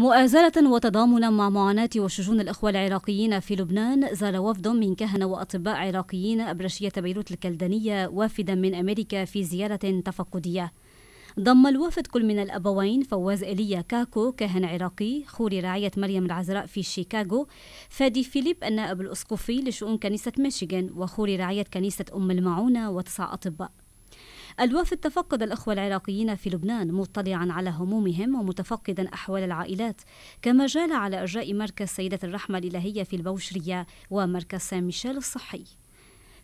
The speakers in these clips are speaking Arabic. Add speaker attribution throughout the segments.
Speaker 1: مؤازرة وتضامنا مع معاناة وشجون الإخوة العراقيين في لبنان زار وفد من كهنة وأطباء عراقيين أبرشية بيروت الكلدانية وافدا من أمريكا في زيارة تفقدية ضم الوفد كل من الأبوين فواز إيليا كاكو كاهن عراقي خوري رعية مريم العذراء في شيكاغو فادي فيليب النائب الأسقفي لشؤون كنيسة ميشيغان وخوري رعية كنيسة أم المعونة وتسع أطباء الوفد تفقد الأخوة العراقيين في لبنان مطلعا على همومهم ومتفقدا أحوال العائلات كما جال على إرجاء مركز سيدة الرحمة الإلهية في البوشرية ومركز سان ميشيل الصحي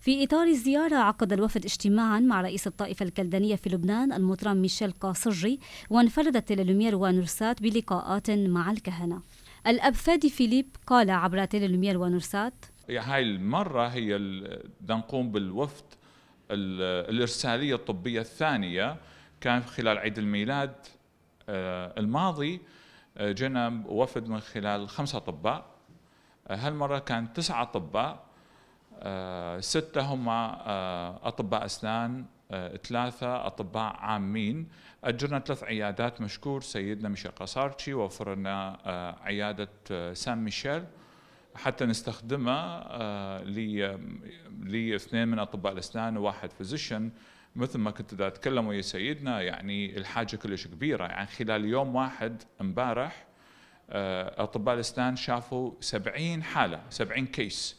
Speaker 1: في إطار الزيارة عقد الوفد اجتماعا مع رئيس الطائفة الكلدانية في لبنان المطران ميشيل قاصري وانفردت تلالومير ونرسات بلقاءات مع الكهنة الأب فادي فيليب قال عبر تلالومير ونرسات
Speaker 2: هاي المرة هي نقوم بالوفد الإرسالية الطبية الثانية كان خلال عيد الميلاد آه، الماضي آه، جنا وفد من خلال خمسة أطباء آه، هالمرة كان تسعة أطباء ستة هم أطباء أسنان ثلاثة أطباء عامين أجرنا ثلاث عيادات مشكور سيدنا ميشيل قصارتشي وفر لنا عيادة سان ميشيل حتى نستخدمها آه، لاثنين من اطباء الاسنان وواحد فيزيشن مثل ما كنت دا اتكلم ويا سيدنا يعني الحاجه كلش كبيره يعني خلال يوم واحد امبارح آه، اطباء الاسنان شافوا 70 حاله 70 كيس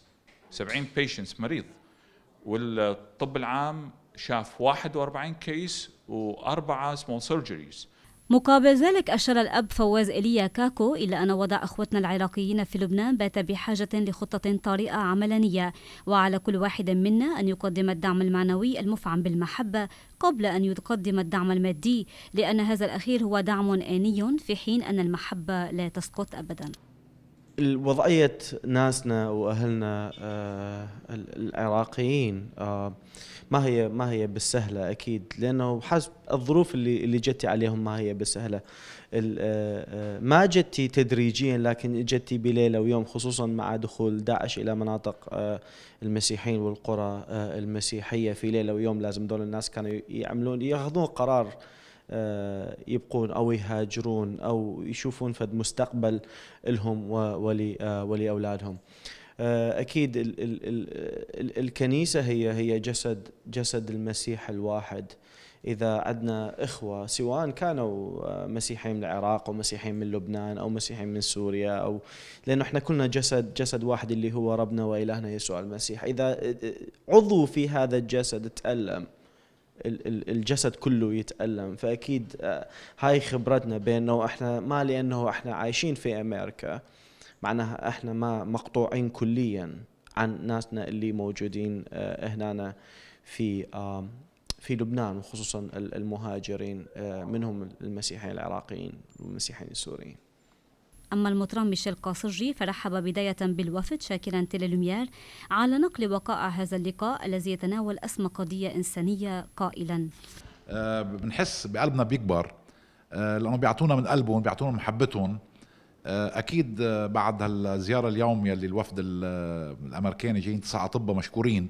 Speaker 2: 70 بيشنتس مريض والطب العام شاف 41 كيس واربعه سمول سيرجريز
Speaker 1: مقابل ذلك أشار الأب فواز إيليا كاكو إلى أن وضع أخوتنا العراقيين في لبنان بات بحاجة لخطة طارئة عملانية وعلى كل واحد منا أن يقدم الدعم المعنوي المفعم بالمحبة قبل أن يقدم الدعم المادي لأن هذا الأخير هو دعم آني في حين أن المحبة لا تسقط أبداً
Speaker 3: وضعية ناسنا وأهلنا آه، العراقيين آه، ما هي ما هي بالسهلة أكيد لأنه حسب الظروف اللي اللي جتي عليهم ما هي بالسهلة آه، ما جتي تدريجيا لكن جتي بليلة ويوم خصوصا مع دخول داعش إلى مناطق المسيحيين والقرى المسيحية في ليلة ويوم لازم دول الناس كانوا يعملون ياخذون قرار آه، يبقون او يهاجرون او يشوفون فد مستقبل لهم آه، ولاولادهم. آه، اكيد ال ال ال الكنيسه هي هي جسد جسد المسيح الواحد اذا عندنا اخوه سواء كانوا مسيحيين من العراق او مسيحيين من لبنان او مسيحيين من سوريا او لانه احنا كلنا جسد جسد واحد اللي هو ربنا والهنا يسوع المسيح اذا عضو في هذا الجسد تالم الجسد كله يتألم فأكيد آه، هاي خبرتنا بأنه إحنا ما لأنه إحنا عايشين في أمريكا معناها إحنا ما مقطوعين كليا عن ناسنا اللي موجودين آه، هنا في في لبنان وخصوصا المهاجرين آه، منهم المسيحيين العراقيين والمسيحيين السوريين
Speaker 1: أما المطران ميشيل قاصرجي فرحب بداية بالوفد شاكرا تيلي على نقل وقائع هذا اللقاء الذي يتناول أسمى قضية إنسانية قائلا
Speaker 4: أه بنحس بقلبنا بيكبر أه لأنه بيعطونا من قلبهم بيعطونا من محبتهم أه أكيد آه، بعد هالزيارة اليوم يلي الوفد آه، الأمريكاني جايين تسعة أطباء مشكورين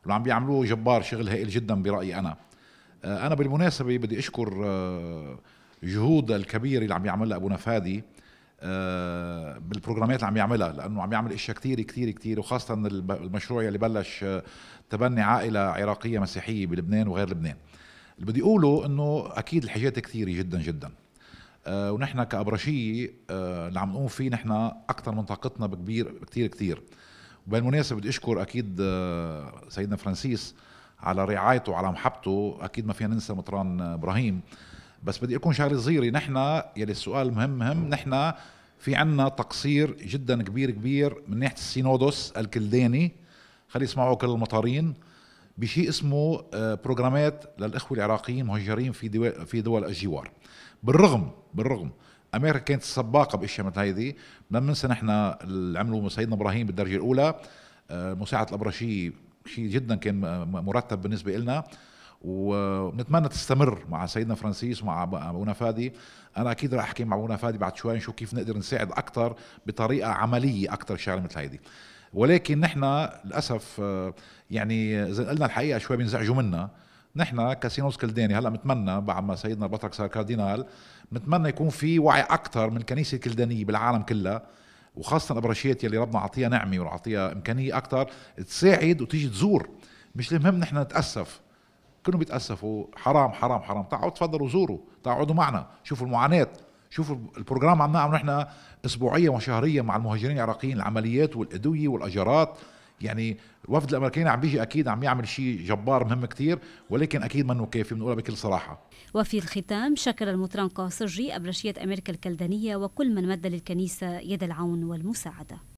Speaker 4: واللي عم بيعملوه جبار شغل هائل جدا برأيي أنا آه، أنا بالمناسبة بدي أشكر جهود الكبيرة اللي عم يعملها أبونا فادي آه، بالبروجرامات اللي عم يعملها لانه عم يعمل اشياء كثير كثير كثير وخاصه المشروع اللي بلش آه، تبني عائله عراقيه مسيحيه بلبنان وغير لبنان اللي بدي اقوله انه اكيد الحاجات كثيره جدا جدا آه، ونحن كابرشيه اللي عم نقوم فيه نحن اكثر من طاقتنا بكبير كثير كثير وبالمناسبه بدي اشكر اكيد سيدنا فرانسيس على رعايته وعلى محبته اكيد ما فينا ننسى مطران ابراهيم بس بدي اكون شغله صغيره نحن يلي السؤال مهم مهم نحن في عنا تقصير جدا كبير كبير من ناحيه السينودوس الكلداني خلي يسمعوا كل المطارين بشيء اسمه آه، بروجرامات للاخوه العراقيين المهجرين في دول في دول الجوار بالرغم بالرغم امريكا كانت سباقه باشياء مثل هيدي ما بننسى نحن اللي عملوا سيدنا ابراهيم بالدرجه الاولى آه، مساعده الابرشي شيء جدا كان مرتب بالنسبه لنا ونتمنى تستمر مع سيدنا فرانسيس ومع ابونا فادي انا اكيد راح احكي مع ابونا فادي بعد شوي نشوف كيف نقدر نساعد اكثر بطريقه عمليه اكثر شغله مثل هيدي ولكن نحن للاسف آه، يعني اذا قلنا الحقيقه شوي بينزعجوا منا نحن كاسينوس كلداني هلا بنتمنى بعد ما سيدنا البطرك صار كاردينال بنتمنى يكون في وعي اكثر من الكنيسه الكلدانيه بالعالم كلها وخاصه الابرشيات يلي ربنا عطيها نعمه وعطيها امكانيه اكثر تساعد وتيجي تزور مش المهم نحن نتاسف كلهم بيتاسفوا حرام حرام حرام تعالوا تفضلوا زوروا تقعدوا معنا شوفوا المعاناه شوفوا البروجرام عم نعمل نحن اسبوعيا وشهريا مع المهاجرين العراقيين العمليات والادويه والاجارات يعني الوفد الامريكي عم بيجي اكيد عم يعمل شيء جبار مهم كثير ولكن اكيد منه كافي بنقولها بكل صراحه
Speaker 1: وفي الختام شكر المطران قاصرجي ابرشيه امريكا الكلدانيه وكل من مد للكنيسه يد العون والمساعده